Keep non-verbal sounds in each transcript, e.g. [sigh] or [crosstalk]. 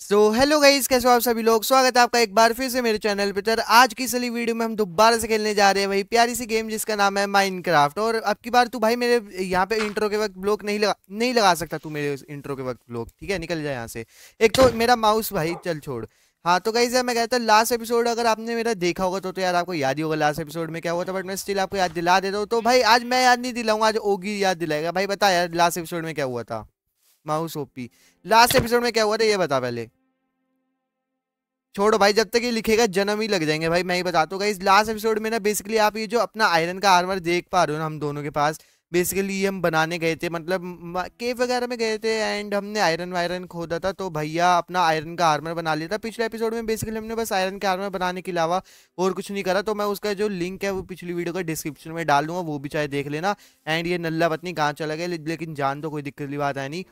So hello guys कैसे हो आप सभी लोग स्वागत है आपका एक बार फिर से मेरे चैनल पे तर आज की सली वीडियो में हम दोबारा से खेलने जा रहे हैं भाई प्यारी सी गेम जिसका नाम है माइनक्राफ्ट और अब की बार तू भाई मेरे यहाँ पे इंट्रो के वक्त ब्लॉक नहीं लगा नहीं लगा सकता तू मेरे इंट्रो के वक्त ब्लॉक ठीक है निकल जाए यहाँ से एक तो मेरा माउस भाई चल छोड़ हाँ तो गाइज मैं कहता लास्ट एपिसोड अगर आपने मेरा देखा होगा तो तो यार आपको याद ही होगा लास्ट एपिसोड में क्या हुआ था बट मैं स्टिल आपको याद दिला देता हूँ तो भाई आज मैं याद नहीं दिलाऊंगा आज ओगी याद दिलाएगा भाई बता यार लास्ट एपिसोड में क्या हुआ था माउस ओपी लास्ट एपिसोड में क्या हुआ था ये बता पहले छोड़ो भाई जब तक ये लिखेगा जन्म ही लग जाएंगे भाई मैं ही बताता हूँ इस लास्ट एपिसोड में ना बेसिकली आप ये जो अपना आयरन का आर्मर देख पा रहे हो ना हम दोनों के पास बेसिकली हम बनाने गए थे मतलब केव वगैरह में गए थे एंड हमने आयरन वायरन खोदा था तो भैया अपना आयरन का आर्मर बना लिया था पिछले एपिसोड में बेसिकली हमने बस आयरन का आर्मर बनाने के अलावा और कुछ नहीं करा तो मैं उसका जो लिंक है वो पिछली वीडियो का डिस्क्रिप्शन में डाल दूंगा वो भी चाहे देख लेना एंड ये नल्ला पत्नी कहाँ चला गया लेकिन जान तो कोई दिक्कत की बात है नहीं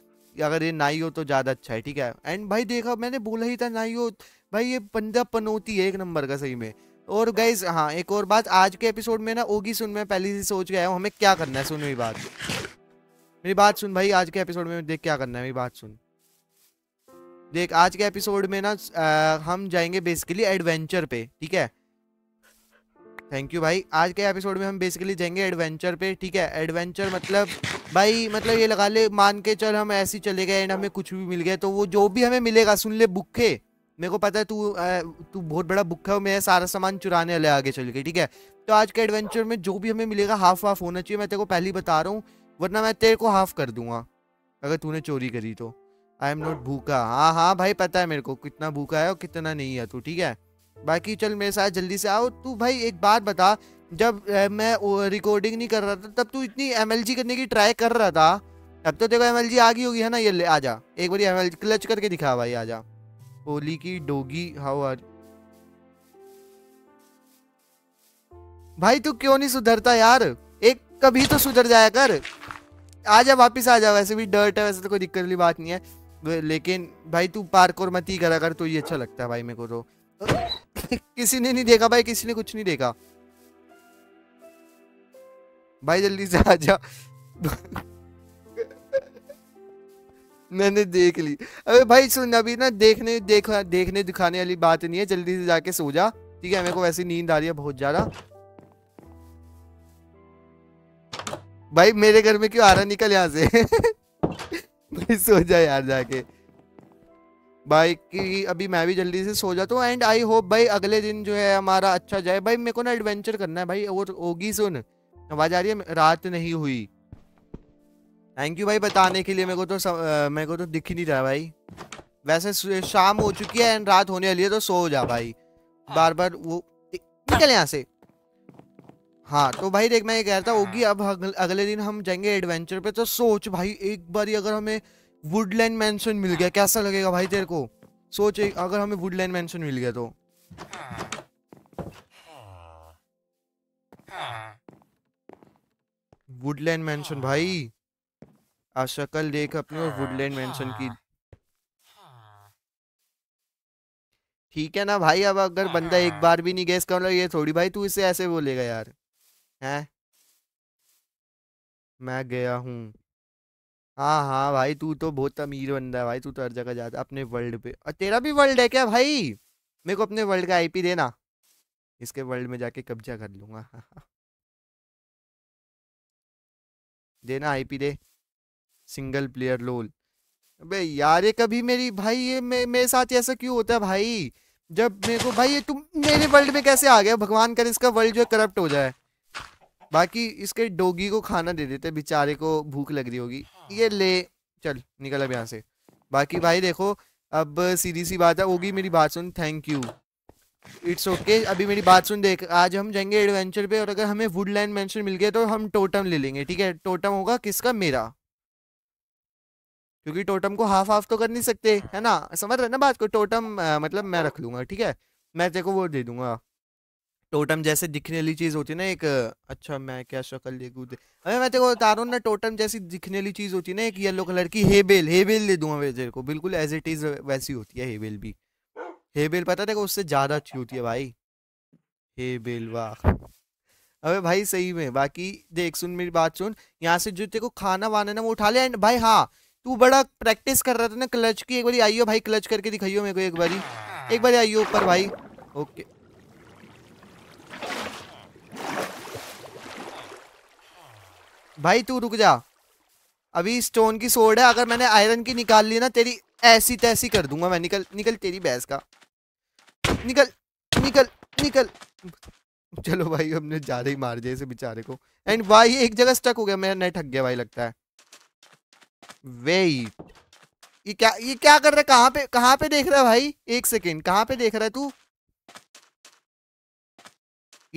अगर ये नाई हो तो ज़्यादा अच्छा है ठीक है एंड भाई देखा मैंने बोला ही था नाई हो भाई ये बंदा पनौती है एक नंबर का सही में और गाइज हाँ एक और बात आज के एपिसोड में ना ओगी सुन मैं पहले से सोच गया हूँ हमें क्या करना है सुन मेरी बात मेरी बात सुन भाई आज के एपिसोड में देख क्या करना है मेरी बात सुन देख आज के एपिसोड में ना आ, हम जाएंगे बेसिकली एडवेंचर पे ठीक है थैंक यू भाई आज के एपिसोड में हम बेसिकली जाएंगे एडवेंचर पे ठीक है एडवेंचर मतलब भाई मतलब ये लगा ले मान के चल हम ऐसे ही चले गए एंड हमें कुछ भी मिल गया तो वो जो भी हमें मिलेगा सुन ले बुखे मेरे को पता है तू तू बहुत बड़ा बुक है और मेरा सारा सामान चुराने वाले आगे चल के ठीक है तो आज के एडवेंचर में जो भी हमें मिलेगा हाफ हाफ होना चाहिए मैं तेरे को पहले ही बता रहा हूँ वरना मैं तेरे को हाफ कर दूंगा अगर तूने चोरी करी तो आई एम नॉट भूखा हाँ हाँ भाई पता है मेरे को कितना भूखा है और कितना नहीं है तू ठीक है बाकी चल मेरे साथ जल्दी से आओ तू भाई एक बात बता जब मैं रिकॉर्डिंग नहीं कर रहा था तब तू इतनी एम करने की ट्राई कर रहा था अब तो देखो एम आ गई होगी है ना ये ले जा एक बार एम क्लच करके दिखा भाई जा होली की डोगी हाउ आर भाई तू क्यों नहीं सुधरता यार एक कभी तो सुधर जाया कर आ जा वापिस आ जा वैसे भी डर्ट है वैसे तो कोई दिक्कत वाली बात नहीं है लेकिन भाई तू पार्क और मत ही करा कर तो ये अच्छा लगता है भाई मेरे को तो [laughs] किसी ने नहीं देखा भाई किसी ने कुछ नहीं देखा भाई जल्दी से आ जा मैंने देख ली अबे भाई सुन अभी ना देखने देख देखने दिखाने वाली बात नहीं है जल्दी से जाके सो जा ठीक है मेरे को वैसी नींद आ रही है बहुत ज्यादा भाई मेरे घर में क्यों आ रहा निकल यहाँ से भाई सो जा यार जाके भाई की अभी मैं भी जल्दी से सो जाता हूँ एंड आई होप भाई अगले दिन जो है हमारा अच्छा जाए भाई मेरे को ना एडवेंचर करना है भाई और होगी सुन आवाज आ रही है रात नहीं हुई थैंक यू भाई बताने के लिए मेरे को तो मेरे को तो दिख ही नहीं रहा भाई वैसे शाम हो चुकी है एंड रात होने वाली है तो सो जा भाई हाँ। बार बार वो निकल यहाँ से हाँ तो भाई देख मैं ये कह रहा था हाँ। होगी अब अगले दिन हम जाएंगे एडवेंचर पे तो सोच भाई एक बार अगर हमें वुडलैंड मैंशन मिल गया कैसा लगेगा भाई तेरे को सोच अगर हमें वुडलैंड मैंशन मिल गया तो हाँ। वुडलैंड मेंशन भाई हाँ। आज शक्ल देख अपनी और वुडलैंड मेंशन हाँ। की हाँ। ठीक है ना भाई अब अगर बंदा एक बार भी नहीं गैस कर लो ये थोड़ी भाई तू इसे ऐसे बोलेगा यार हैं मैं गया हूँ हाँ हाँ भाई तू तो बहुत अमीर बंदा है भाई तू तो हर जगह जाता अपने वर्ल्ड पे और तेरा भी वर्ल्ड है क्या भाई मेरे को अपने वर्ल्ड का आईपी देना इसके वर्ल्ड में जाके कब्जा कर लूँगा [laughs] देना पी दे सिंगल प्लेयर लोल अबे यार ये कभी मेरी भाई ये मे, मेरे साथ ऐसा क्यों होता है भाई जब मेरे को भाई ये तुम मेरे वर्ल्ड में कैसे आ गया भगवान करे इसका वर्ल्ड जो है करप्ट हो जाए बाकी इसके डोगी को खाना दे देते बेचारे को भूख लग रही होगी ये ले चल निकल अब यहाँ से बाकी भाई देखो अब सीधी सी बात है होगी मेरी बात सुन thank you it's okay okay, अभी मेरी बात सुन देख आज हम जाएंगे एडवेंचर पे और अगर हमें वुडलैंड मेंशन मिल गया तो हम टोटम ले लेंगे ठीक है टोटम होगा किसका मेरा क्योंकि टोटम को हाफ हाफ तो कर नहीं सकते है ना समझ रहे ना बात को टोटम आ, मतलब मैं रख लूंगा ठीक है मैं तेरे वो दे दूंगा टोटम जैसे दिखने वाली चीज होती है ना एक अच्छा मैं क्या शक्ल देखू दे अरे मैं तेरे को बता रहा हूँ ना टोटम जैसी दिखने वाली चीज होती है ना एक येलो कलर की हेबेल हेबेल दे दूंगा तेरे को बिल्कुल एज इट इज वैसी होती है हेबेल भी हेबेल पता देखो उससे ज़्यादा अच्छी होती है भाई हेबेल वाह अबे भाई सही में बाकी देख सुन मेरी बात सुन यहाँ से जो तेरे को खाना वाना ना वो उठा ले एंड भाई हाँ तू बड़ा प्रैक्टिस कर रहा था ना क्लच की एक बारी आइयो भाई क्लच करके दिखाइयो मेरे को एक बारी एक बार आइयो ऊपर भाई ओके भाई तू रुक जा अभी स्टोन की सोड है अगर मैंने आयरन की निकाल ली ना तेरी ऐसी तैसी कर दूंगा मैं निकल निकल तेरी बहस का निकल निकल निकल चलो भाई हमने ज़्यादा ही मार दिया इसे बेचारे को एंड भाई एक जगह स्टक हो गया मेरा नेट हक गया भाई लगता है वेट ये क्या ये क्या कर रहा है कहां पे कहां पे देख रहा है भाई एक सेकेंड कहां पे देख रहा है तू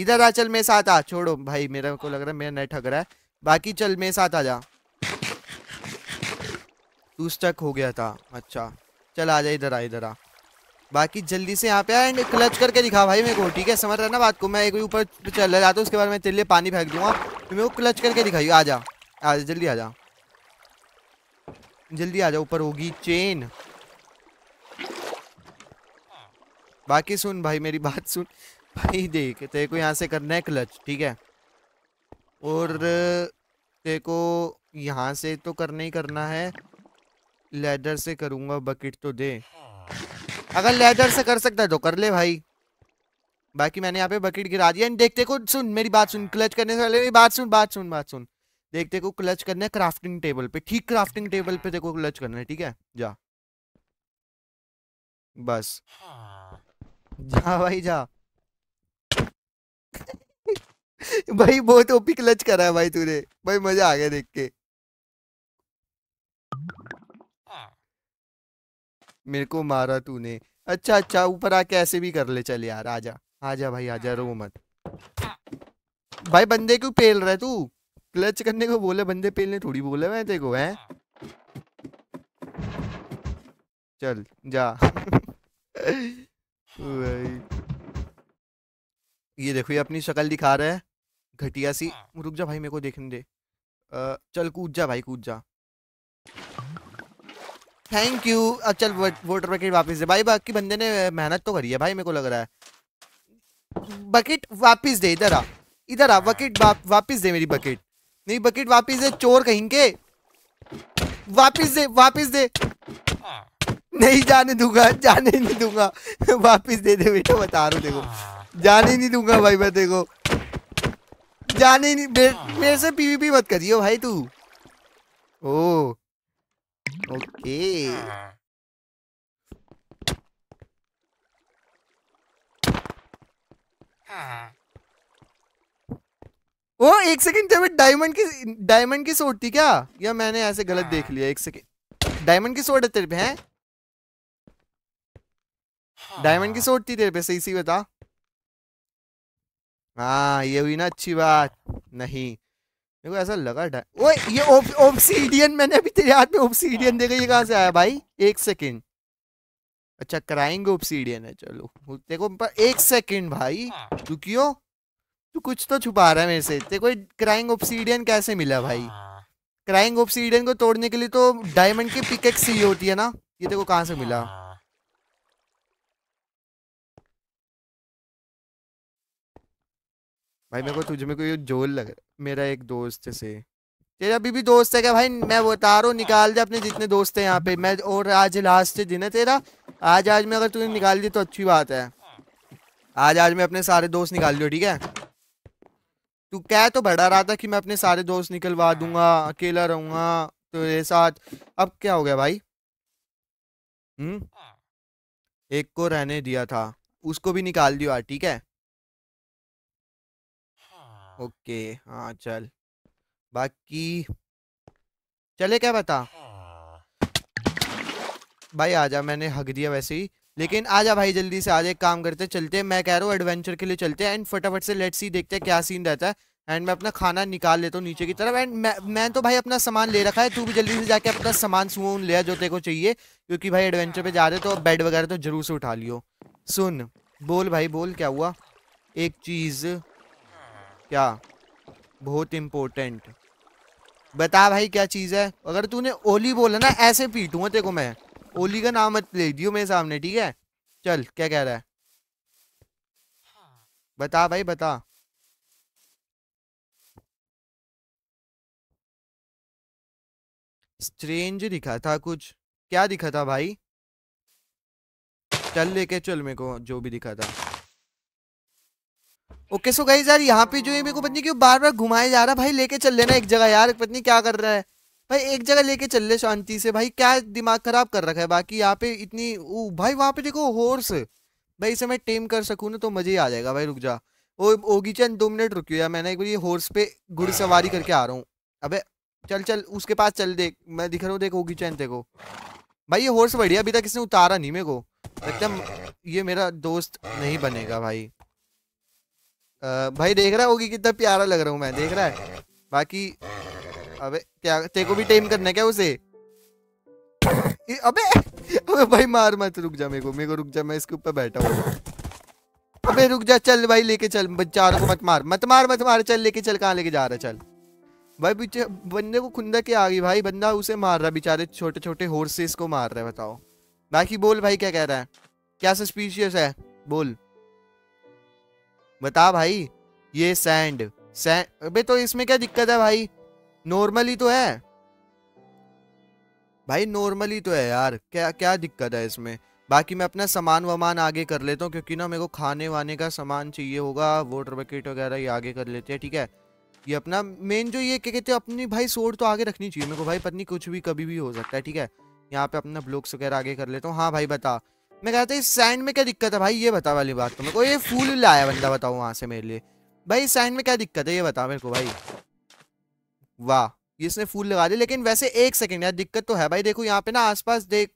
इधर आ चल मेरे साथ आ छोड़ो भाई मेरे को लग रहा है मेरा नेट हक रहा है बाकी चल मेरे साथ आ जा तू स्टक हो गया था अच्छा चल आ जा इधर आ इधर आ बाकी जल्दी से यहाँ पे आए एंड क्लच करके दिखा भाई मेरे को ठीक है समझ रहा है ना बात को मैं एक ऊपर चल रहा था तो उसके बाद मैं तेरे लिए पानी फेंक दूंगा तो मेरे को क्लच करके दिखाई आ जा आ जा जल्दी आ जा जल्दी आ जा ऊपर होगी चेन बाकी सुन भाई मेरी बात सुन भाई देख तेरे को यहाँ से करना है क्लच ठीक है और तेरे को यहाँ से तो करना ही करना है लेदर से करूँगा बकेट तो दे अगर लेदर से कर सकता है तो कर ले भाई बाकी मैंने यहाँ पे बकेट गिरा दिया देखते को सुन मेरी बात सुन क्लच करने से पहले मेरी बात सुन बात सुन बात सुन देखते को क्लच करने क्राफ्टिंग टेबल पे ठीक क्राफ्टिंग टेबल पे देखो क्लच करना है ठीक है जा बस जा भाई जा [laughs] भाई बहुत ओपी क्लच करा है भाई तूने भाई मजा आ गया देख के मेरे को मारा तूने अच्छा अच्छा ऊपर आके ऐसे भी कर ले चल यार आजा आजा भाई आजा रो मत भाई बंदे क्यों पेल रहा है तू क्लच करने को बोले बंदे पेलने थोड़ी बोले मैं को है चल जा भाई [laughs] ये देखो ये अपनी शक्ल दिखा रहा है घटिया सी हाँ। रुक जा भाई मेरे को देखने दे आ, चल कूद जा भाई कूद जा थैंक यू अब चल वोटर बकेट वापस दे भाई बाकी बंदे ने मेहनत तो करी है भाई मेरे को लग रहा है बकेट वापस दे इधर आ इधर आ बकेट वापस दे मेरी बकेट नहीं बकेट वापस दे चोर कहीं के वापस दे वापस दे नहीं जाने दूंगा जाने नहीं दूंगा वापस दे दे बेटा बता रहा हूँ देखो जाने नहीं दूंगा भाई मैं देखो जाने नहीं मेरे, मेरे से पीवीपी मत करियो भाई तू ओ ओके ah. ah. ओ एक सेकंड जब डायमंड की डायमंड की सोट थी क्या या मैंने ऐसे गलत देख हाँ। लिया एक सेकंड डायमंड की सोट है तेरे पे हैं डायमंड की सोट हाँ। थी तेरे पे सही सी बता हाँ ये हुई ना अच्छी बात नहीं मेरे को ऐसा लगा डा ओए ये ओब्सीडियन मैंने अभी तेरे हाथ में ओब्सीडियन देखा ये कहाँ से आया भाई एक सेकेंड अच्छा कराएंगे ओब्सीडियन है चलो देखो पर एक सेकेंड भाई तू क्यों तू कुछ तो छुपा रहा है मेरे से देखो क्राइंग ओब्सीडियन कैसे मिला भाई क्राइंग ओब्सीडियन को तोड़ने के लिए तो डायमंड की पिकेक्स ही होती है ना ये देखो कहाँ से मिला भाई मेरे को हाँ। तुझ में कोई जोल लग मेरा एक दोस्त से तेरा अभी भी दोस्त है क्या भाई मैं बता रहा हूँ निकाल दे अपने जितने दोस्त हैं यहाँ पे मैं और आज लास्ट दिन है तेरा आज आज में अगर तूने निकाल दी तो अच्छी बात है हाँ। आज आज मैं अपने सारे दोस्त निकाल लियो ठीक है तू कह तो बढ़ा रहा था कि मैं अपने सारे दोस्त निकलवा हाँ। दूंगा अकेला रहूंगा तेरे तो साथ अब क्या हो गया भाई हम्म एक को रहने दिया था उसको भी निकाल दिया ठीक है ओके हाँ चल बाकी चले क्या बता हाँ। भाई आजा मैंने हक दिया वैसे ही लेकिन आजा भाई जल्दी से आज एक काम करते चलते मैं कह रहा हूँ एडवेंचर के लिए चलते हैं एंड फटाफट से लेट्स सी देखते हैं क्या सीन रहता है एंड मैं अपना खाना निकाल लेता हूँ नीचे की तरफ एंड मैं मैं तो भाई अपना सामान ले रखा है तू भी जल्दी से जाके अपना सामान सुन ले जो तेरे को चाहिए क्योंकि भाई एडवेंचर पे जा रहे तो बेड वगैरह तो जरूर से उठा लियो सुन बोल भाई बोल क्या हुआ एक चीज़ क्या बहुत इम्पोर्टेंट बता भाई क्या चीज़ है अगर तूने ओली बोला ना ऐसे पीटूंगा तेरे को मैं ओली का नाम मत ले दियो मेरे सामने ठीक है चल क्या कह रहा है बता भाई बता स्ट्रेंज दिखा था कुछ क्या दिखा था भाई चल लेके चल मेरे को जो भी दिखा था ओके सो गई यार यहाँ पे जो है मेरे को पत्नी क्यों बार बार घुमाए जा रहा भाई लेके चल लेना एक जगह यार पत्नी क्या कर रहा है भाई एक जगह लेके चल ले शांति से भाई क्या दिमाग खराब कर रखा है बाकी यहाँ पे इतनी ओ भाई वहाँ पे देखो हॉर्स भाई इसे मैं टेम कर सकूँ ना तो मज़े ही आ जाएगा भाई रुक जा ओ ओगी चंद दो मिनट रुकियो यार मैंने एक बार ये हॉर्स पे घुड़ सवारी करके आ रहा हूँ अबे चल चल उसके पास चल देख मैं दिख रहा हूँ देख ओगी चैन देखो भाई ये हॉर्स बढ़िया अभी तक इसने उतारा नहीं मेरे को एकदम ये मेरा दोस्त नहीं बनेगा भाई भाई देख रहा होगी कितना प्यारा लग रहा हूँ मैं देख रहा है बाकी अबे क्या तेरे को भी टेम करना है क्या उसे अबे अबे भाई मार मत रुक जा मेरे को मेरे को रुक जा मैं इसके ऊपर बैठा हूँ अबे रुक जा चल भाई लेके चल बच्चारों को मत मार मत मार मत मार चल लेके चल कहाँ लेके जा रहा चल भाई पीछे बंदे को खुंदा के आ गई भाई बंदा उसे मार रहा बेचारे छोटे छोटे हॉर्सेस को मार रहा है बताओ बाकी बोल भाई क्या कह रहा है क्या सस्पिशियस है बोल बता भाई ये सैंड अबे तो इसमें क्या दिक्कत है भाई नॉर्मली तो है भाई नॉर्मली तो है यार क्या क्या दिक्कत है इसमें बाकी मैं अपना सामान वामान आगे कर लेता हूँ क्योंकि ना मेरे को खाने वाने का सामान चाहिए होगा वोटर बकेट वगैरह ये आगे कर लेते हैं ठीक है ये अपना मेन जो ये क्या कहते हैं अपनी भाई सोड तो आगे रखनी चाहिए मेरे को भाई पत्नी कुछ भी कभी भी हो सकता है ठीक है यहाँ पे अपना ब्लॉक्स वगैरह आगे कर लेता हूँ हाँ भाई बता मैं कहता इस सैंड में क्या दिक्कत है भाई ये बता वाली बात तो मेरे को ये फूल लाया बंदा बताओ वहां से मेरे लिए भाई सैंड में क्या दिक्कत है ये बताओ मेरे को भाई वाह इसने फूल लगा दी लेकिन वैसे एक सेकेंड यार दिक्कत तो है भाई देखो यहाँ पे ना आसपास देख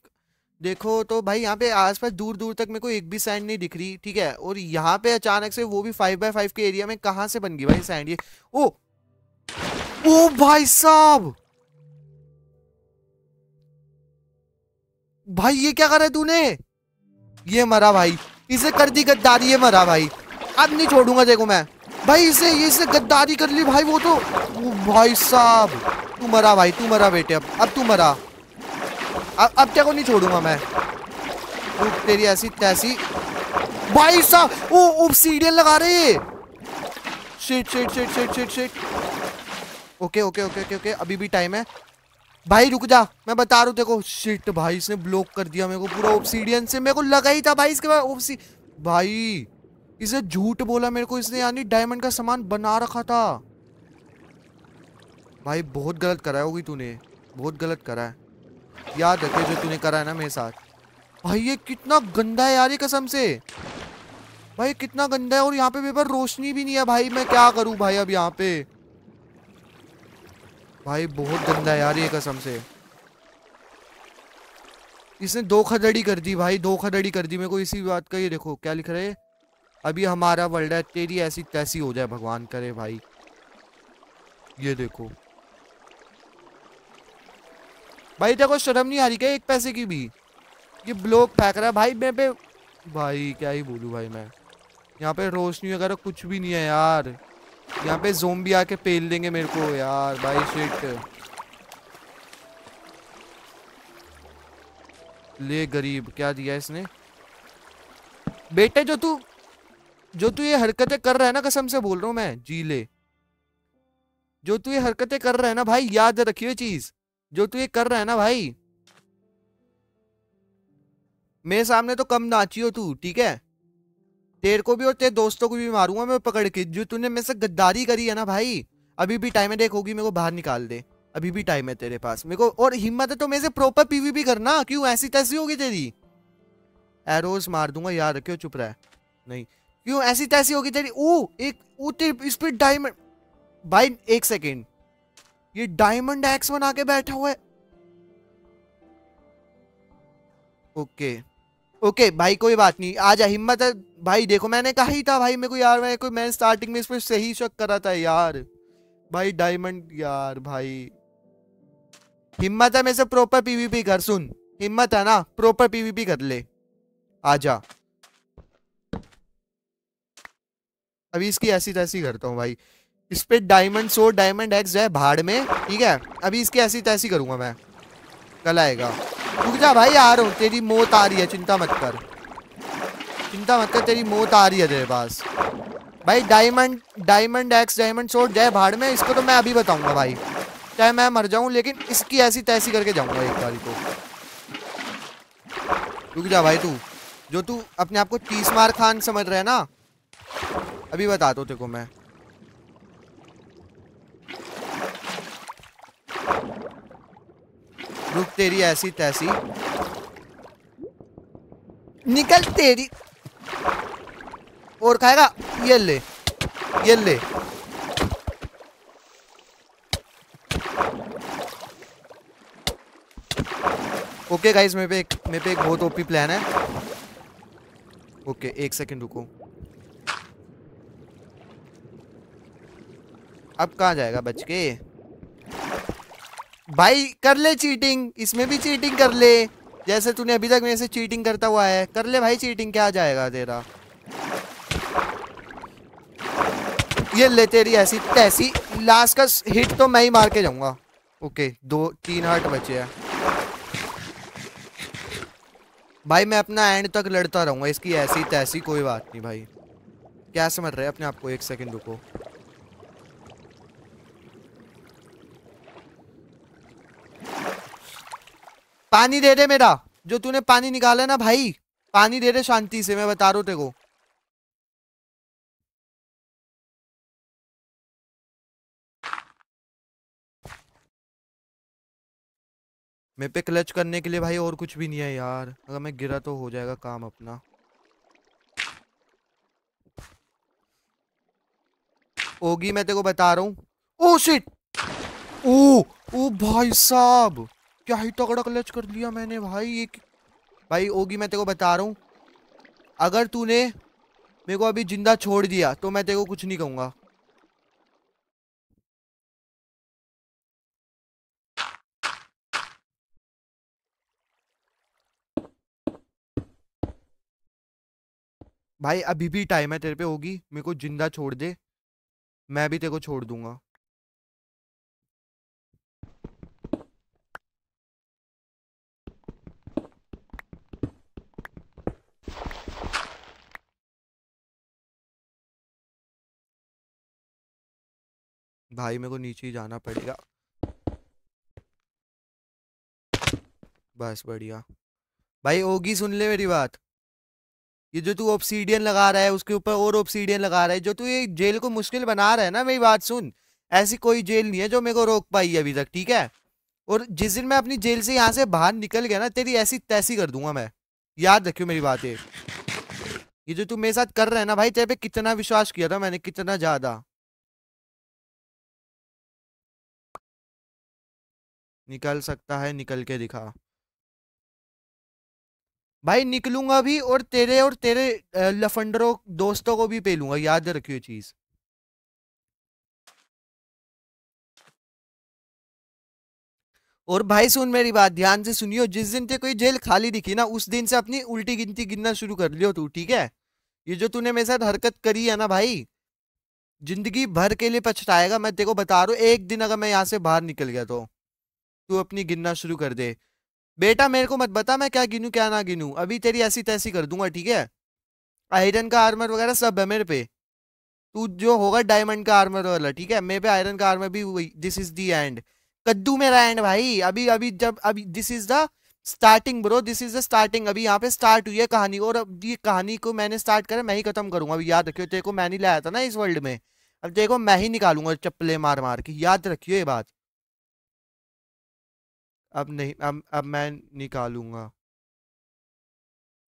देखो तो भाई यहाँ पे आसपास दूर दूर तक मेरे को एक भी सैंड नहीं दिख रही ठीक है और यहाँ पे अचानक से वो भी फाइव बाय फाइव के एरिया में कहा से बन गई भाई सैंड ये ओ ओ भाई साहब भाई ये क्या करा तूने ये मरा भाई इसे कर दी गद्दारी ये मरा भाई अब नहीं छोड़ूंगा देखो मैं भाई इसे ये इसे गद्दारी कर ली भाई वो तो वो भाई साहब तू मरा भाई तू मरा बेटे अब अब तू मरा अब अब क्या को नहीं छोड़ूंगा मैं तेरी ऐसी तैसी भाई साहब वो ओ लगा रहे shit shit shit shit shit shit okay okay okay okay okay अभी भी टाइम है भाई रुक जा मैं बता रहा देखो शिट भाई इसने ब्लॉक कर दिया मेरे को पूरा ऑप्सीडियन से मेरे को लगा ही था भाई इसके बाद ऑप्सी भाई इसे झूठ बोला मेरे को इसने यानी डायमंड का सामान बना रखा था भाई बहुत गलत करा होगी तूने बहुत गलत करा है याद रखे जो तूने करा है ना मेरे साथ भाई ये कितना गंदा है यार ये कसम से भाई कितना गंदा है और यहाँ पे पेपर रोशनी भी नहीं है भाई मैं क्या करूँ भाई अब यहाँ पे भाई बहुत गंदा यार ये कसम से इसने दो कर दी भाई दो कर दी मेरे को इसी बात का ये देखो क्या लिख रहे अभी हमारा वर्ल्ड है तेरी ऐसी तैसी हो जाए भगवान करे भाई ये देखो भाई देखो शर्म नहीं आ रही क्या एक पैसे की भी ये ब्लॉक फेंक रहा है भाई मैं पे भाई क्या ही बोलूँ भाई मैं यहाँ पे रोशनी वगैरह कुछ भी नहीं है यार यहाँ पे भी आके पेल देंगे मेरे को यार भाई शिट ले गरीब क्या दिया इसने बेटे जो तू जो तू ये हरकतें कर रहा है ना कसम से बोल रहा हूं मैं जी ले जो तू ये हरकतें कर रहा है ना भाई याद रखियो चीज जो तू ये कर रहा है ना भाई मेरे सामने तो कम नाची हो तू ठीक है तेरे को भी और तेरे दोस्तों को भी मारूंगा मैं पकड़ के जो तूने मेरे से गद्दारी करी है ना भाई अभी भी टाइम है देख होगी मेरे को बाहर निकाल दे अभी भी टाइम है तेरे पास मेरे को और हिम्मत है तो मेरे से प्रॉपर पीवी भी करना क्यों ऐसी तैसी होगी तेरी एरोज मार दूंगा यार क्यों चुप रहा है नहीं क्यों ऐसी तैसी होगी तेरी ओ एक ओ इस पर डायमंड भाई एक सेकेंड ये डायमंड एक्स बना के बैठा हुआ है ओके okay. ओके भाई कोई बात नहीं आ जा हिम्मत है भाई देखो मैंने कहा ही था भाई मेरे को यार मैं कोई मैं स्टार्टिंग में इस पर सही शक करा था यार भाई डायमंड यार भाई हिम्मत है मेरे से प्रॉपर पीवीपी कर सुन हिम्मत है ना प्रॉपर पीवीपी कर ले आ जा अभी इसकी ऐसी तैसी करता हूँ भाई इस पर डायमंड सो डायमंड एक्स है भाड़ में ठीक है अभी इसकी ऐसी तैसी करूंगा मैं कल आएगा रुक जा भाई आ रहा हूँ तेरी मौत आ रही है चिंता मत कर चिंता मत कर तेरी मौत आ रही है तेरे पास भाई diamond diamond axe diamond sword जय भाड़ में इसको तो मैं अभी बताऊंगा भाई चाहे मैं मर जाऊं लेकिन इसकी ऐसी तैसी करके जाऊंगा एक बारी को रुक जा भाई तू जो तू अपने आप को तीस मार खान समझ रहे है ना अभी बता दो तेको मैं रुक तेरी ऐसी तैसी निकल तेरी और खाएगा ये ले ये ले ओके गाइस मेरे पे एक मेरे पे एक बहुत ओपी प्लान है ओके एक सेकंड रुको अब कहाँ जाएगा बच के भाई कर ले चीटिंग इसमें भी चीटिंग कर ले जैसे तूने अभी तक मेरे से चीटिंग करता हुआ है कर ले भाई चीटिंग क्या जाएगा तेरा ये ले तेरी ऐसी तैसी लास्ट का हिट तो मैं ही मार के जाऊंगा ओके दो तीन हार्ट बचे हैं भाई मैं अपना एंड तक लड़ता रहूंगा इसकी ऐसी तैसी कोई बात नहीं भाई क्या समझ रहे अपने आप को एक सेकंड रुको पानी दे दे मेरा जो तूने पानी निकाला ना भाई पानी दे दे शांति से मैं बता रहा हूँ तेरे को मेरे पे क्लच करने के लिए भाई और कुछ भी नहीं है यार अगर मैं गिरा तो हो जाएगा काम अपना होगी मैं तेरे को बता रहा हूँ ओ शिट ओ ओ भाई साहब क्या ही तगड़ा क्लच कर लिया मैंने भाई एक भाई ओगी मैं तेरे को बता रहा हूँ अगर तूने मेरे को अभी जिंदा छोड़ दिया तो मैं तेरे को कुछ नहीं कहूँगा भाई अभी भी टाइम है तेरे पे होगी मेरे को जिंदा छोड़ दे मैं भी तेरे को छोड़ दूंगा भाई मेरे को नीचे ही जाना पड़ेगा बस बढ़िया भाई होगी सुन ले मेरी बात ये जो तू ऑप्सीडियन लगा रहा है उसके ऊपर और ऑप्सीडियन लगा रहा है जो तू ये जेल को मुश्किल बना रहा है ना मेरी बात सुन ऐसी कोई जेल नहीं है जो मेरे को रोक पाई है अभी तक ठीक है और जिस दिन मैं अपनी जेल से यहाँ से बाहर निकल गया ना तेरी ऐसी तैसी कर दूंगा मैं याद रखियो मेरी बात ये ये जो तू मेरे साथ कर रहा है ना भाई तेरे पे कितना विश्वास किया था मैंने कितना ज़्यादा निकल सकता है निकल के दिखा भाई निकलूंगा भी और तेरे और तेरे लफंडरों दोस्तों को भी पेलूंगा याद रखियो चीज़ और भाई सुन मेरी बात ध्यान से सुनियो जिस दिन ते कोई जेल खाली दिखी ना उस दिन से अपनी उल्टी गिनती गिनना शुरू कर लियो तू ठीक है ये जो तूने मेरे साथ हरकत करी है ना भाई जिंदगी भर के लिए पछताएगा मैं तेरे को बता रहा हूँ एक दिन अगर मैं यहाँ से बाहर निकल गया तो तू अपनी गिनना शुरू कर दे बेटा मेरे को मत बता मैं क्या गिनू क्या ना गिनू अभी तेरी ऐसी तैसी कर दूंगा ठीक है आयरन का आर्मर वगैरह सब है मेरे पे तू जो होगा डायमंड का आर्मर वाला ठीक है मेरे पे आयरन का आर्मर भी दिस इज दी एंड कद्दू मेरा एंड भाई अभी अभी जब अभी this is the starting bro this is the starting अभी यहाँ पे स्टार्ट हुई है कहानी और अब ये कहानी को मैंने स्टार्ट करा मैं ही खत्म करूंगा अभी याद रखियो तेरे को मैं नहीं लाया था ना इस वर्ल्ड में अब देखो मैं ही निकालूंगा चप्पले मार मार के याद रखियो ये बात अब नहीं अब अब मैं निकालूंगा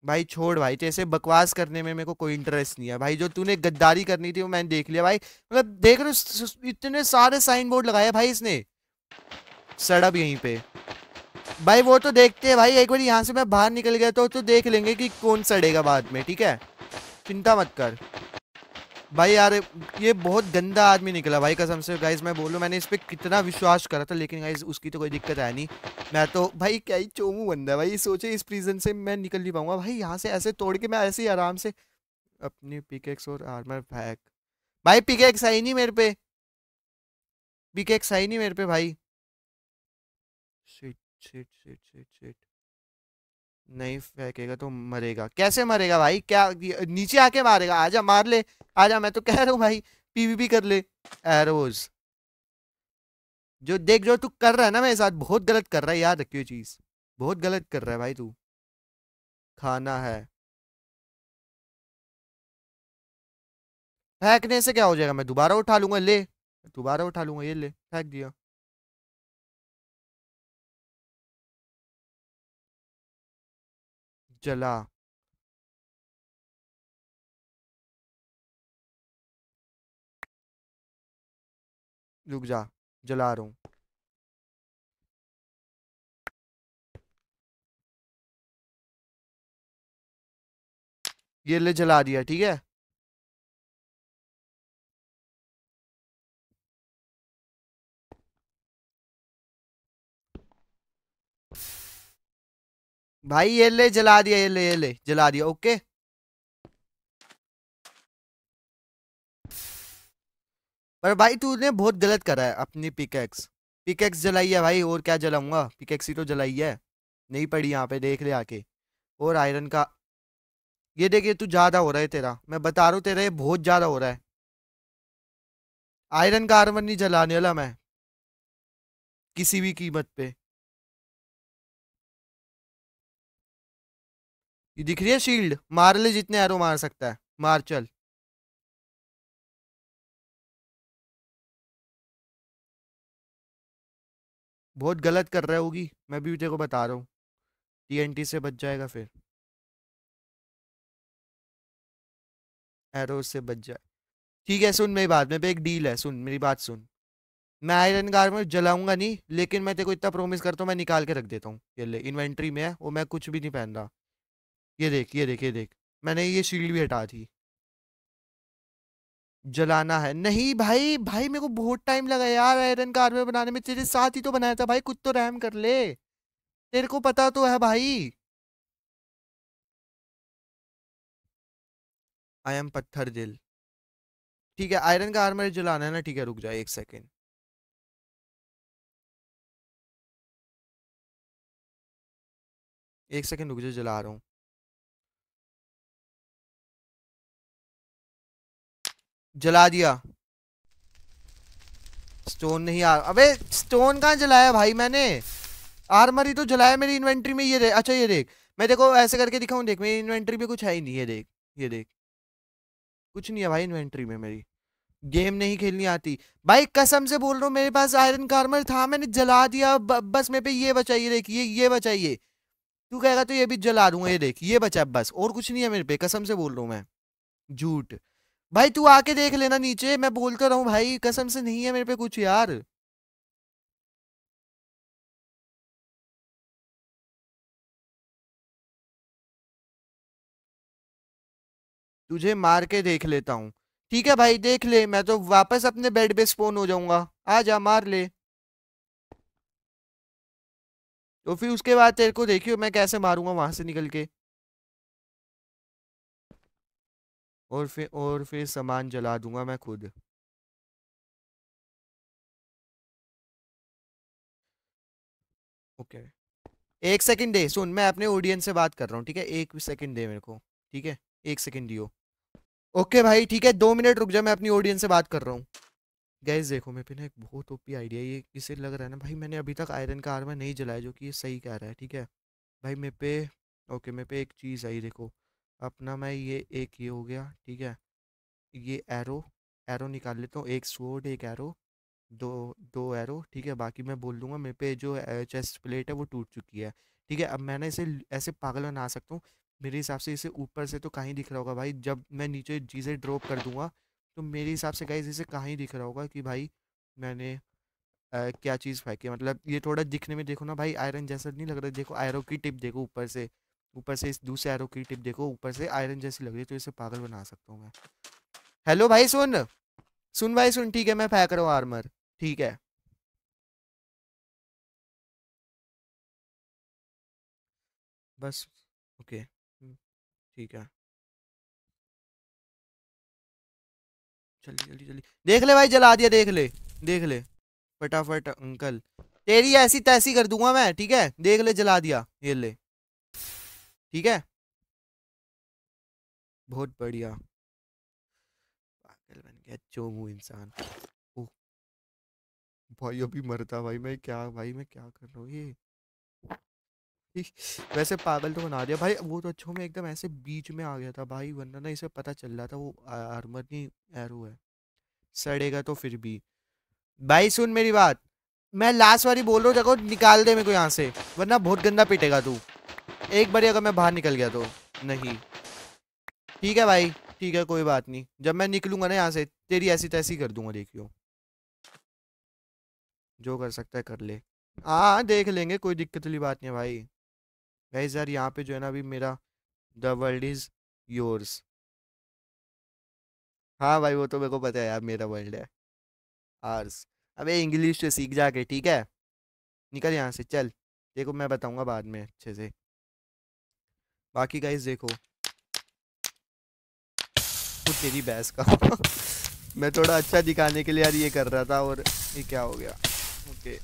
भाई छोड़ भाई जैसे बकवास करने में मेरे को कोई इंटरेस्ट नहीं है भाई जो तूने गद्दारी करनी थी वो मैंने देख लिया भाई मतलब देख रहे इतने सारे साइन बोर्ड लगाए भाई इसने सड़ब यहीं पे भाई वो तो देखते हैं भाई एक बार यहाँ से मैं बाहर निकल गया तो तो देख लेंगे कि कौन सड़ेगा बाद में ठीक है चिंता मत कर भाई यार ये बहुत गंदा आदमी निकला भाई कसम से गाइज मैं बोलूँ मैंने इस पर कितना विश्वास करा था लेकिन गाइज उसकी तो कोई दिक्कत आया नहीं मैं तो भाई क्या ही चोमू बंदा भाई सोचे इस प्रीजन से मैं निकल नहीं पाऊंगा भाई यहाँ से ऐसे तोड़ के मैं ऐसे ही आराम से अपनी पिकेक्स और आर्मर पैक भाई पिकेक्स आई नहीं मेरे पे पिकेक्स आई नहीं मेरे पे भाई shit shit shit shit shit नहीं फेंकेगा तो मरेगा कैसे मरेगा भाई क्या नीचे आके मारेगा आजा मार ले आजा मैं तो कह रहा हूँ भाई पीवीपी कर ले एरोज जो देख जो तू कर रहा है ना मेरे साथ बहुत गलत कर रहा है याद रखियो चीज बहुत गलत कर रहा है भाई तू खाना है फेंकने से क्या हो जाएगा मैं दोबारा उठा लूंगा ले दोबारा उठा लूंगा ये ले फेंक दिया जला रुक जा जला रहा हूँ ये ले जला दिया ठीक है भाई ये ले जला दिया ये ले ये ले जला दिया ओके पर भाई तूने बहुत गलत करा है अपनी पिकेक्स पिकेक्स जलाई है भाई और क्या जलाऊंगा पिकेक्स ही तो जलाई है नहीं पड़ी यहाँ पे देख ले आके और आयरन का ये देखिए तू तो ज़्यादा हो रहा है तेरा मैं बता रहा हूँ तेरा ये बहुत ज़्यादा हो रहा है आयरन का आर्मर नहीं जलाने वाला मैं किसी भी कीमत पे ये दिख रही है शील्ड मार ले जितने एरो मार सकता है मार चल बहुत गलत कर रहा होगी मैं भी तेरे को बता रहा हूँ टीएनटी से बच जाएगा फिर एरो से बच जाए ठीक है सुन मेरी बात मेरे पे एक डील है सुन मेरी बात सुन मैं आयरन में जलाऊंगा नहीं लेकिन मैं तेरे को इतना प्रोमिस करता हूँ मैं निकाल के रख देता हूँ ये ले इन्वेंट्री में है वो मैं कुछ भी नहीं पहन रहा ये देख ये देख ये देख मैंने ये शील्ड भी हटा दी जलाना है नहीं भाई भाई मेरे को बहुत टाइम लगा यार आयरन का आर्मर बनाने में तेरे साथ ही तो बनाया था भाई कुछ तो रैम कर ले तेरे को पता तो है भाई आई एम पत्थर दिल ठीक है आयरन का आर्मर जलाना है ना ठीक है रुक जाए एक सेकेंड एक सेकेंड रुक जाए जला रहा हूँ जला दिया स्टोन नहीं आ अबे स्टोन कहाँ जलाया भाई मैंने आर्मरी तो जलाया मेरी इन्वेंट्री में ये देख अच्छा ये देख मैं देखो ऐसे करके दिखाऊँ देख मेरी इन्वेंट्री में कुछ है ही नहीं ये देख ये देख कुछ नहीं है भाई इन्वेंट्री में मेरी गेम नहीं खेलनी आती भाई कसम से बोल रहा हूँ मेरे पास आयरन कार्मल था मैंने जला दिया ब, बस मेरे पे ये बचाइए ये ये बचाइए तू कहेगा तो ये भी जला दूंगा ये देख ये बचा बस और कुछ नहीं है मेरे पे कसम से बोल रहा हूँ मैं झूठ भाई तू आके देख लेना नीचे मैं बोल कर रहा हूँ भाई कसम से नहीं है मेरे पे कुछ यार तुझे मार के देख लेता हूँ ठीक है भाई देख ले मैं तो वापस अपने बेड पे स्पोन हो जाऊंगा आ जा मार ले तो फिर उसके बाद तेरे को देखियो मैं कैसे मारूंगा वहां से निकल के और फिर और फिर सामान जला दूंगा मैं खुद ओके okay. एक सेकंड दे सुन मैं अपने ऑडियंस से बात कर रहा हूँ ठीक है एक सेकंड दे मेरे को ठीक है एक सेकंड दियो ओके okay भाई ठीक है दो मिनट रुक जा मैं अपनी ऑडियंस से बात कर रहा हूँ गैस देखो मेरे पे ना एक बहुत ओपी आइडिया ये किसे लग रहा है ना भाई मैंने अभी तक आयरन का आर्मर नहीं जलाया जो कि ये सही कह रहा है ठीक है भाई मेरे पे ओके मेरे पे एक चीज़ आई देखो अपना मैं ये एक ये हो गया ठीक है ये एरो एरो निकाल लेता हूँ एक स्वोर्ड एक एरो दो दो एरो ठीक है बाकी मैं बोल दूंगा मेरे पे जो चेस्ट प्लेट है वो टूट चुकी है ठीक है अब मैंने इसे ऐसे पागल बना सकता हूँ मेरे हिसाब से इसे ऊपर से तो कहीं दिख रहा होगा भाई जब मैं नीचे चीज़ें ड्रॉप कर दूंगा तो मेरे हिसाब से कहीं इसे कहाँ दिख रहा होगा कि भाई मैंने आ, क्या चीज़ फेंकी मतलब ये थोड़ा दिखने में देखो ना भाई आयरन जैसा तो नहीं लग रहा देखो आयरो की टिप देखो ऊपर से ऊपर से इस दूसरे एरो की टिप देखो ऊपर से आयरन जैसी लग रही है तो इसे पागल बना सकता हूँ मैं हेलो भाई सुन सुन भाई सुन ठीक है मैं फेंक रहा हूँ आर्मर ठीक है बस ओके हम्म, ठीक है जल्दी जल्दी जल्दी देख ले भाई जला दिया देख ले देख ले फटाफट अंकल तेरी ऐसी तैसी कर दूंगा मैं ठीक है देख ले जला दिया ये ले ठीक है बहुत बढ़िया पागल बन गया चोमू इंसान भाई अभी मरता भाई मैं क्या भाई मैं क्या कर रहा हूँ ये वैसे पागल तो बना दिया भाई वो तो अच्छा मैं एकदम ऐसे बीच में आ गया था भाई वरना ना इसे पता चल रहा था वो आर्मर नहीं एरो है सड़ेगा तो फिर भी भाई सुन मेरी बात मैं लास्ट वाली बोल रहा हूँ देखो निकाल दे मेरे को यहाँ से वरना बहुत गंदा पिटेगा तू एक बारी अगर मैं बाहर निकल गया तो नहीं ठीक है भाई ठीक है कोई बात नहीं जब मैं निकलूंगा ना यहाँ से तेरी ऐसी तैसी कर दूंगा देखियो जो कर सकता है कर ले हाँ देख लेंगे कोई दिक्कत वाली बात नहीं है भाई भाई यार यहाँ पे जो है ना अभी मेरा द वर्ल्ड इज योर्स हाँ भाई वो तो मेरे को पता है यार मेरा वर्ल्ड है आर्स अबे इंग्लिश से सीख जाके ठीक है निकल यहाँ से चल देखो मैं बताऊँगा बाद में अच्छे से बाकी गाइस देखो तो तेरी बहस का [laughs] मैं थोड़ा अच्छा दिखाने के लिए यार ये कर रहा था और ये क्या हो गया ओके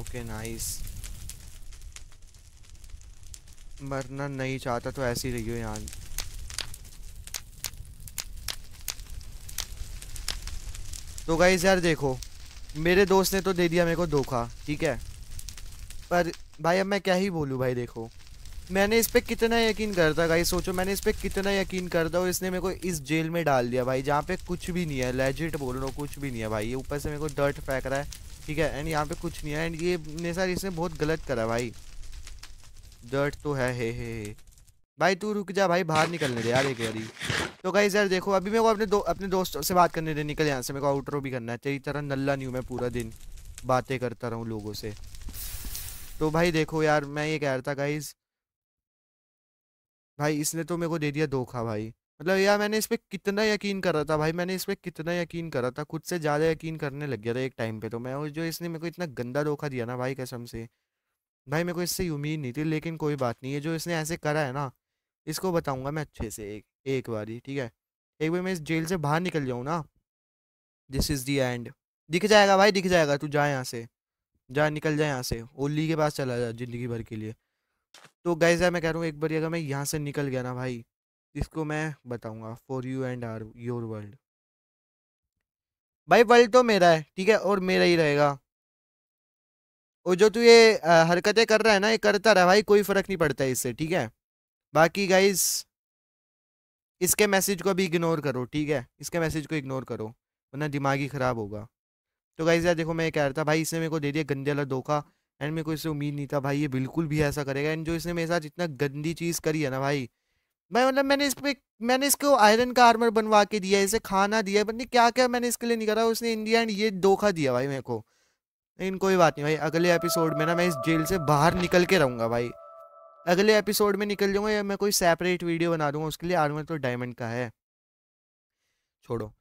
ओके नाइस मरना नहीं चाहता तो ऐसी रही हो यहाँ तो गाइस यार देखो मेरे दोस्त ने तो दे दिया मेरे को धोखा ठीक है पर भाई अब मैं क्या ही बोलूँ भाई देखो मैंने इस पर कितना यकीन करता भाई सोचो मैंने इस पर कितना यकीन करता और इसने मेरे को इस जेल में डाल दिया भाई जहाँ पे कुछ भी नहीं है लेजिट बोल रहा हूँ कुछ भी नहीं है भाई ये ऊपर से मेरे को डर्ट फेंक रहा है ठीक है एंड यहाँ पे कुछ नहीं है एंड ये ने सर इसने बहुत गलत करा भाई डर्ट तो है हे हे भाई तू रुक जा भाई बाहर निकलने दे यार एक यारी तो गाई यार देखो अभी मेरे को अपने दो अपने दोस्तों से बात करने दे निकल यहाँ से मेरे को आउटरो भी करना है तेरी तरह नल्ला नहीं हूँ मैं पूरा दिन बातें करता रहूँ लोगों से तो भाई देखो यार मैं ये कह रहा था गाइज भाई इसने तो मेरे को दे दिया धोखा भाई मतलब यार मैंने इस पर कितना यकीन कर रहा था भाई मैंने इस पर कितना यकीन कर रहा था खुद से ज़्यादा यकीन करने लग गया था एक टाइम पे तो मैं जो इसने मेरे को इतना गंदा धोखा दिया ना भाई कसम से भाई मेरे को इससे उम्मीद नहीं थी लेकिन कोई बात नहीं है जो इसने ऐसे करा है ना इसको बताऊंगा मैं अच्छे से एक एक बार ही ठीक है एक बार मैं इस जेल से बाहर निकल जाऊँ ना दिस इज़ दी एंड दिख जाएगा भाई दिख जाएगा तू जाए यहाँ से जा निकल जाए यहाँ से ओली के पास चला जाए ज़िंदगी भर के लिए तो गाइज मैं कह रहा हूँ एक बार अगर मैं यहाँ से निकल गया ना भाई इसको मैं बताऊँगा for you and are your world भाई वर्ल्ड तो मेरा है ठीक है और मेरा ही रहेगा और जो तू ये हरकतें कर रहा है ना ये करता रहा भाई कोई फ़र्क नहीं पड़ता है इससे ठीक है बाकी गाइज इसके मैसेज को अभी इग्नोर करो ठीक है इसके मैसेज को इग्नोर करो वरना दिमाग ही ख़राब होगा तो गाइज यार देखो मैं कह रहा था भाई इसने मेरे को दे दिया गंदे वाला धोखा एंड मेरे को इससे उम्मीद नहीं था भाई ये बिल्कुल भी ऐसा करेगा एंड जो इसने मेरे साथ इतना गंदी चीज़ करी है ना भाई मैं मतलब मैंने इस पर मैंने इसको आयरन का आर्मर बनवा के दिया इसे खाना दिया पता क्या क्या मैंने इसके लिए नहीं करा उसने इंडिया एंड ये धोखा दिया भाई मेरे को लेकिन कोई बात नहीं भाई अगले एपिसोड में ना मैं इस जेल से बाहर निकल के रहूँगा भाई अगले एपिसोड में निकल जाऊँगा या मैं कोई सेपरेट वीडियो बना दूंगा उसके लिए आर्मर तो डायमंड का है छोड़ो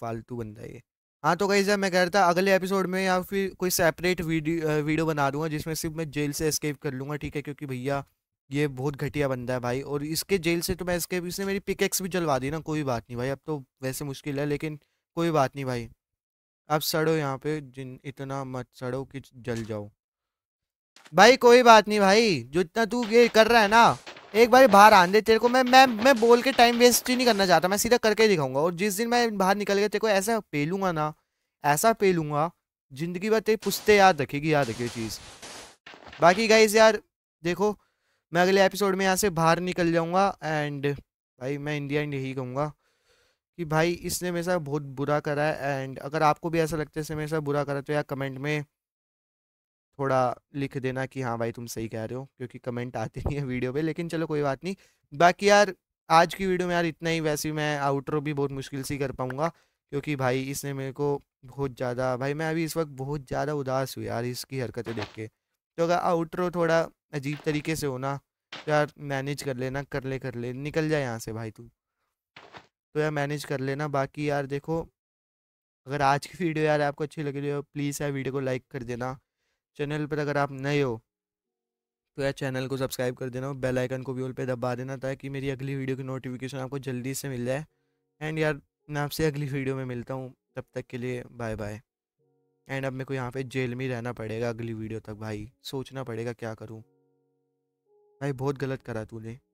फालतू बंदा ये हाँ तो कहीं मैं कह रहा था अगले एपिसोड में या फिर कोई सेपरेट वीडियो वीडियो बना दूंगा जिसमें सिर्फ मैं जेल से एस्केप कर लूँगा ठीक है क्योंकि भैया ये बहुत घटिया बंदा है भाई और इसके जेल से तो मैं एस्केप इसने मेरी पिकेक्स भी जलवा दी ना कोई बात नहीं भाई अब तो वैसे मुश्किल है लेकिन कोई बात नहीं भाई अब सड़ो यहाँ पे जिन इतना मत सड़ो कि जल जाओ भाई कोई बात नहीं भाई जो इतना तू ये कर रहा है ना एक बार बाहर आने दे तेरे को मैं मैं मैं बोल के टाइम वेस्ट ही नहीं करना चाहता मैं सीधा करके दिखाऊंगा और जिस दिन मैं बाहर निकल गया तेरे को ऐसा पेलूंगा ना ऐसा पेलूंगा जिंदगी भर तेरी पुस्ते याद रखेगी याद रखेगी चीज़ बाकी गाइज यार देखो मैं अगले एपिसोड में यहाँ से बाहर निकल जाऊँगा एंड भाई मैं इंडिया एंड यही कहूँगा कि भाई इसने मेरे साथ बहुत बुरा करा है एंड अगर आपको भी ऐसा लगता है इसने मेरे साथ बुरा करा तो यार कमेंट में थोड़ा लिख देना कि हाँ भाई तुम सही कह रहे हो क्योंकि कमेंट आते नहीं है वीडियो पे लेकिन चलो कोई बात नहीं बाकी यार आज की वीडियो में यार इतना ही वैसे मैं आउटरो भी बहुत मुश्किल से कर पाऊँगा क्योंकि भाई इसने मेरे को बहुत ज़्यादा भाई मैं अभी इस वक्त बहुत ज़्यादा उदास हुई यार इसकी हरकतें देख के तो अगर आउटरो थोड़ा अजीब तरीके से होना तो यार मैनेज कर लेना कर ले कर ले निकल जाए यहाँ से भाई तू तो यार मैनेज कर लेना बाकी यार देखो अगर आज की वीडियो यार आपको अच्छी लगी हो प्लीज़ यार वीडियो को लाइक कर देना चैनल पर अगर आप नए हो तो यार चैनल को सब्सक्राइब कर देना और बेल आइकन को भी ऑल पे दबा देना ताकि मेरी अगली वीडियो की नोटिफिकेशन आपको जल्दी से मिल जाए एंड यार मैं आपसे अगली वीडियो में मिलता हूँ तब तक के लिए बाय बाय एंड अब मेरे को यहाँ पे जेल में ही रहना पड़ेगा अगली वीडियो तक भाई सोचना पड़ेगा क्या करूँ भाई बहुत गलत करा तूने